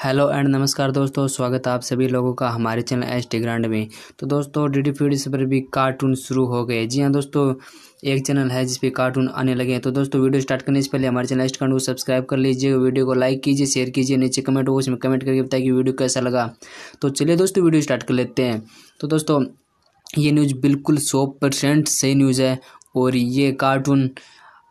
hello and नमस्कार दोस्तों स्वागत है आप सभी लोगों का हमारे चैनल एच टी ग्रांड में तो दोस्तों डी डी फीड पर भी कार्टून शुरू हो गए जी हाँ दोस्तों एक चैनल है जिस पे कार्टून आने लगे हैं तो दोस्तों वीडियो स्टार्ट करने से पहले हमारे चैनल एच को सब्सक्राइब कर लीजिए वीडियो को लाइक कीजिए शेयर कीजिए नीचे कमेंट बॉक्स में कमेंट करके बताइए कि वीडियो कैसा लगा तो चलिए दोस्तों वीडियो स्टार्ट कर लेते हैं तो दोस्तों ये न्यूज़ बिल्कुल सौ परसेंट सही न्यूज़ है और ये कार्टून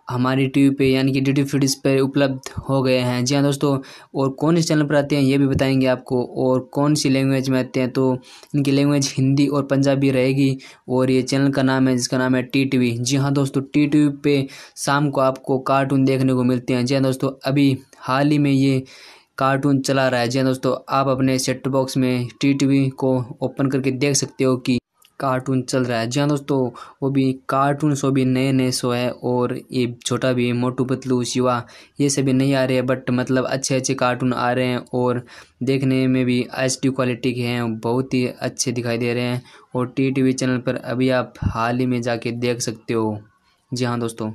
हमारी टी वी पे यानी कि डी डी फीड्स पर उपलब्ध हो गए हैं जी हाँ दोस्तों और कौन से चैनल पर आते हैं ये भी बताएंगे आपको और कौन सी लैंग्वेज में आते हैं तो इनकी लैंग्वेज हिंदी और पंजाबी रहेगी और ये चैनल का नाम है जिसका नाम है टी टी वी जी हाँ दोस्तों टी टी वी पे शाम को आपको कार्टून देखने को मिलते हैं जी हाँ दोस्तों अभी हाल ही में ये कार्टून चला रहा है जी हाँ दोस्तों आप अपने सेट बॉक्स में टी टी वी को ओपन करके देख सकते हो कि कार्टून चल रहा है जी हाँ दोस्तों वो भी कार्टून शो भी नए नए शो है और ये छोटा भी मोटू पतलू शिवा ये सभी नहीं आ रहे हैं बट मतलब अच्छे अच्छे कार्टून आ रहे हैं और देखने में भी एच डी क्वालिटी के हैं बहुत ही अच्छे दिखाई दे रहे हैं और टी टी वी चैनल पर अभी आप हाल ही में जाके देख सकते हो जी हाँ दोस्तों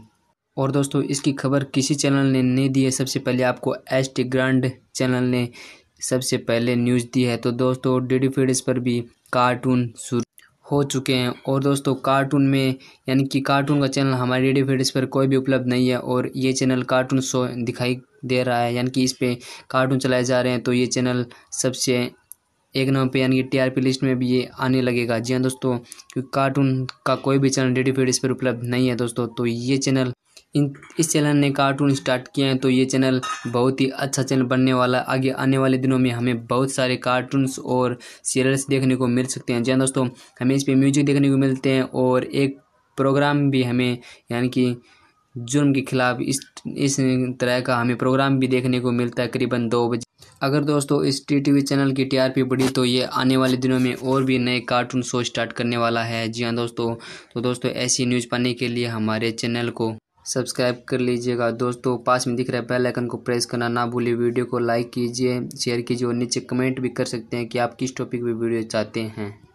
और दोस्तों इसकी खबर किसी चैनल ने नहीं दी है सबसे पहले आपको एच टी ग्रांड चैनल ने सबसे पहले न्यूज़ दी है तो दोस्तों डी डी फीड पर भी कार्टून शुरू हो चुके हैं और दोस्तों कार्टून में यानी कि कार्टून का चैनल हमारे रेडियो फेडिस पर कोई भी उपलब्ध नहीं है और ये चैनल कार्टून शो दिखाई दे रहा है यानी कि इस पर कार्टून चलाए जा रहे हैं तो ये चैनल सबसे एक नंबर पे यानी कि टीआरपी लिस्ट में भी ये आने लगेगा जी हाँ दोस्तों क्योंकि कार्टून का कोई भी चैनल रेडियो फेडिस पर उपलब्ध नहीं है दोस्तों तो ये चैनल इन इस चैनल ने कार्टून स्टार्ट किए हैं तो ये चैनल बहुत ही अच्छा चैनल बनने वाला आगे आने वाले दिनों में हमें बहुत सारे कार्टून्स और सीरियल्स देखने को मिल सकते हैं जी हाँ दोस्तों हमें इस पर म्यूजिक देखने को मिलते हैं और एक प्रोग्राम भी हमें यानी कि जुर्म के खिलाफ इस इस तरह का हमें प्रोग्राम भी देखने को मिलता है करीबन दो बजे अगर दोस्तों इस टी टी वी चैनल की टी आर पी बढ़ी तो ये आने वाले दिनों में और भी नए कार्टून शो स्टार्ट करने वाला है जी हाँ दोस्तों तो दोस्तों ऐसी न्यूज़ पाने के लिए हमारे चैनल को सब्सक्राइब कर लीजिएगा दोस्तों पास में दिख रहा है बेल आइकन को प्रेस करना ना भूलिए वीडियो को लाइक कीजिए शेयर कीजिए और नीचे कमेंट भी कर सकते हैं कि आप किस टॉपिक पर वीडियो चाहते हैं